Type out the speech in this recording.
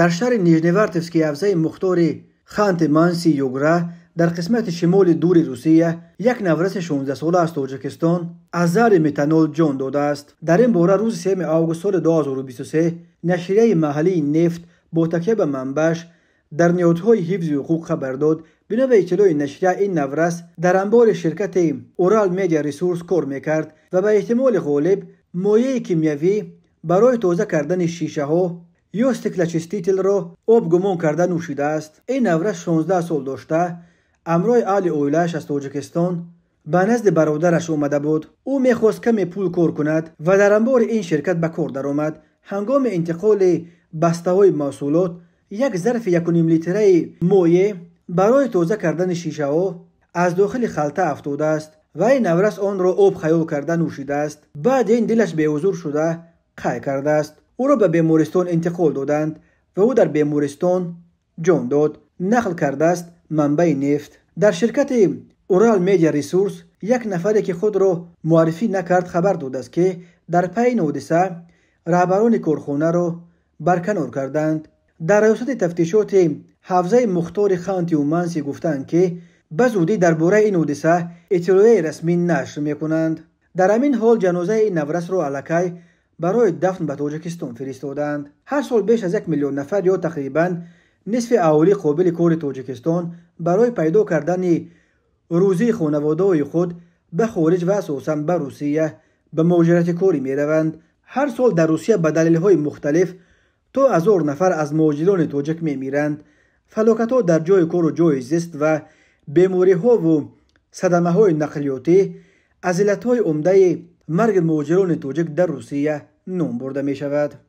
дар шаҳри нижневартевски авзаи мухтори ханти манси югра дар қисмати шимоли дури русия як навраси 16сола аз тоҷикистон азари метанол ҷон додааст дар ин бора рӯзи 3 август соли 2023 нашрияи маҳаллии нефт бо такя ба манбааш дар ниҳодҳои ҳифзи ҳуқуқ хабар дод бинобар иттилои нашрия ин наврас дар амбори ширкати урал медия ресурс кор мекард ва ба эҳтимоли ғолиб моеи кимиявӣ барои тоза кардани шишаҳо یوستک لچستیتل رو اوب گمون کرده نوشیده است این نوره 16 سال داشته امروی آل اویلش از توجکستان به نزد برادرش اومده بود او میخواست کم پول کور کند و در انبار این شرکت به کار بە هنگام هنگام انتقال محصولات یک یک یک و نیم لیتره مویه برای کردن شیشه ها از داخل خلطه افتاده است و این نورس آن را آب خیال کرده نوشیده است بعد این دلش به حضور شده قای کرده است او را به بیمورستان انتقال دادند و او در بیمورستان جان داد نقل کرده است منبع نفت در شرکت اورال میدیا ریسورس یک نفری که خود را معرفی نکرد خبر داده است که در پی این حادثه رهبران کارخانه را برکنار کردند در ریاست تفتیشات حفظه مختار و منسی گفتند که به زودی درباره این حادثه اطلاعیه رسمی نشر میکنند در همین حال جنازه این نورس را علکه برای دفن به توجکستان فرستادند هر سال بیش از یک میلیون نفر یا تقریبا نصف اولی قابل کار توجکستان برای پیدا کردن روزی خانواده خود به خارج و اساسا به روسیه به مهاجرت کاری می هر سال در روسیه به دلیل های مختلف تا هزار نفر از مهاجران توجک می میرند فلاکت ها در جای کار و جای زیست و بیماری ها و صدمه های نقلیاتی از علت های عمده مرگ المهاجران توجک در روسیه نام برده می شود